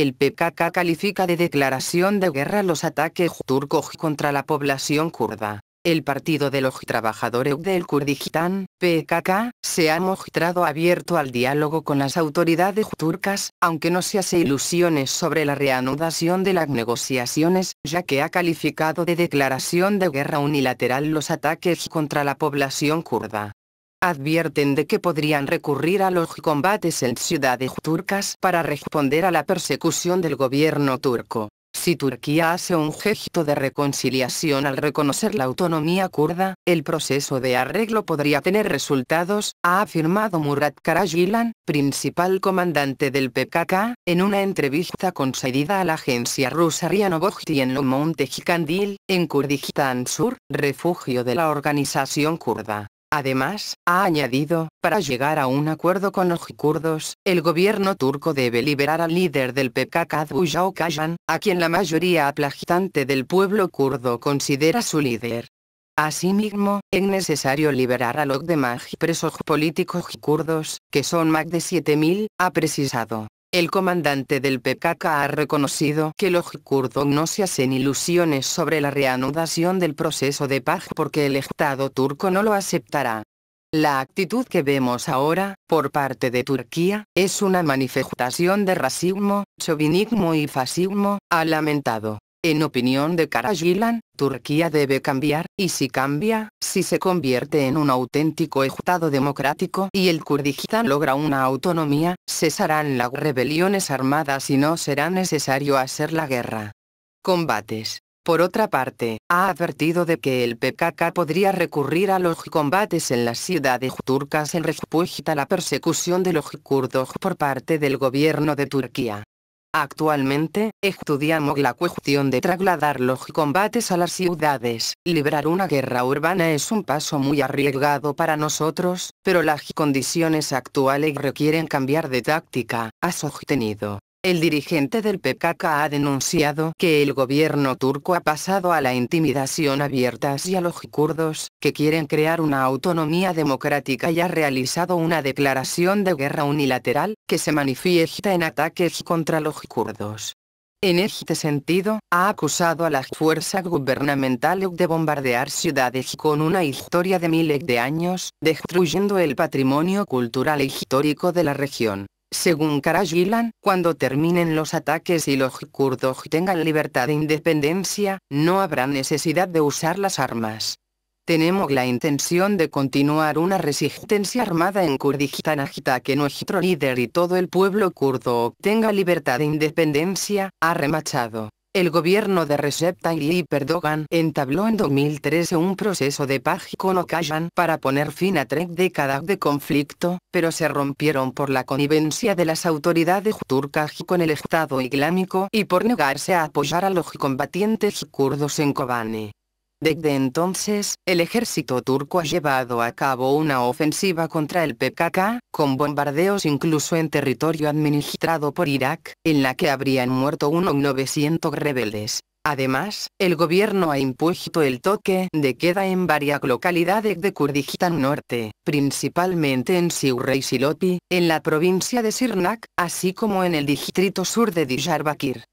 El PKK califica de declaración de guerra los ataques turcos contra la población kurda. El partido de los trabajadores del Kurdistán, PKK, se ha mostrado abierto al diálogo con las autoridades turcas, aunque no se hace ilusiones sobre la reanudación de las negociaciones, ya que ha calificado de declaración de guerra unilateral los ataques contra la población kurda advierten de que podrían recurrir a los combates en ciudades turcas para responder a la persecución del gobierno turco. Si Turquía hace un gesto de reconciliación al reconocer la autonomía kurda, el proceso de arreglo podría tener resultados, ha afirmado Murat Karajilan, principal comandante del PKK, en una entrevista concedida a la agencia rusa RIA Novosti en Monte Jikandil, en Kurdistán Sur, refugio de la organización kurda. Además, ha añadido, para llegar a un acuerdo con los kurdos, el gobierno turco debe liberar al líder del PKK Duyao Kajan, a quien la mayoría aplastante del pueblo kurdo considera su líder. Asimismo, es necesario liberar a los demás presos políticos kurdos, que son más de 7.000, ha precisado. El comandante del PKK ha reconocido que los kurdos no se hacen ilusiones sobre la reanudación del proceso de paz porque el Estado turco no lo aceptará. La actitud que vemos ahora, por parte de Turquía, es una manifestación de racismo, chauvinismo y fascismo, ha lamentado. En opinión de Karajilan, Turquía debe cambiar, y si cambia, si se convierte en un auténtico Estado democrático y el Kurdistán logra una autonomía, cesarán las rebeliones armadas y no será necesario hacer la guerra. Combates. Por otra parte, ha advertido de que el PKK podría recurrir a los combates en las ciudades turcas en respuesta a la persecución de los kurdos por parte del gobierno de Turquía. Actualmente, estudiamos la cuestión de trasladar los combates a las ciudades. Librar una guerra urbana es un paso muy arriesgado para nosotros, pero las condiciones actuales requieren cambiar de táctica, ha sostenido. El dirigente del PKK ha denunciado que el gobierno turco ha pasado a la intimidación abierta hacia los kurdos, que quieren crear una autonomía democrática y ha realizado una declaración de guerra unilateral, que se manifiesta en ataques contra los kurdos. En este sentido, ha acusado a las fuerzas gubernamentales de bombardear ciudades con una historia de miles de años, destruyendo el patrimonio cultural e histórico de la región. Según Karajilan, cuando terminen los ataques y los kurdos tengan libertad e independencia, no habrá necesidad de usar las armas. Tenemos la intención de continuar una resistencia armada en Kurdistan hasta que nuestro líder y todo el pueblo kurdo obtenga libertad e independencia, ha remachado. El gobierno de Recep Tayyip Erdogan entabló en 2013 un proceso de paz con Ocalan para poner fin a tres décadas de conflicto, pero se rompieron por la connivencia de las autoridades turcas con el Estado Islámico y por negarse a apoyar a los combatientes kurdos en Kobane. Desde entonces, el ejército turco ha llevado a cabo una ofensiva contra el PKK, con bombardeos incluso en territorio administrado por Irak, en la que habrían muerto unos 900 rebeldes. Además, el gobierno ha impuesto el toque de queda en varias localidades de Kurdistán Norte, principalmente en Siurrey Silopi, en la provincia de Sirnak, así como en el distrito sur de Diyarbakir.